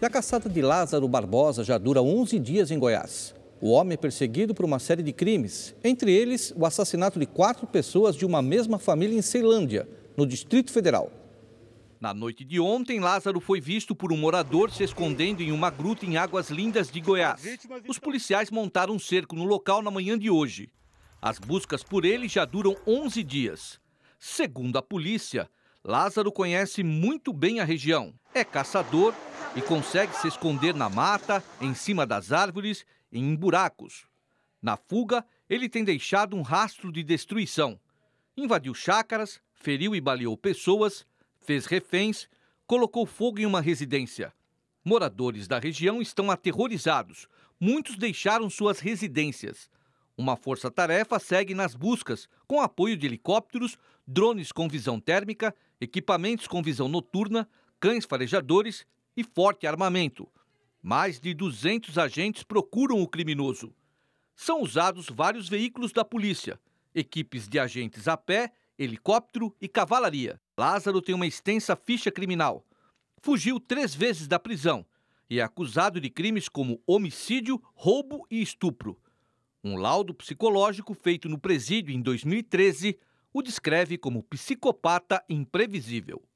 E a caçada de Lázaro Barbosa já dura 11 dias em Goiás. O homem é perseguido por uma série de crimes, entre eles o assassinato de quatro pessoas de uma mesma família em Ceilândia, no Distrito Federal. Na noite de ontem, Lázaro foi visto por um morador se escondendo em uma gruta em Águas Lindas de Goiás. Os policiais montaram um cerco no local na manhã de hoje. As buscas por ele já duram 11 dias. Segundo a polícia, Lázaro conhece muito bem a região. É caçador e consegue se esconder na mata, em cima das árvores e em buracos. Na fuga, ele tem deixado um rastro de destruição. Invadiu chácaras, feriu e baleou pessoas, fez reféns, colocou fogo em uma residência. Moradores da região estão aterrorizados. Muitos deixaram suas residências. Uma força-tarefa segue nas buscas, com apoio de helicópteros, drones com visão térmica, equipamentos com visão noturna, cães farejadores e forte armamento. Mais de 200 agentes procuram o criminoso. São usados vários veículos da polícia, equipes de agentes a pé, helicóptero e cavalaria. Lázaro tem uma extensa ficha criminal. Fugiu três vezes da prisão e é acusado de crimes como homicídio, roubo e estupro. Um laudo psicológico feito no presídio em 2013 o descreve como psicopata imprevisível.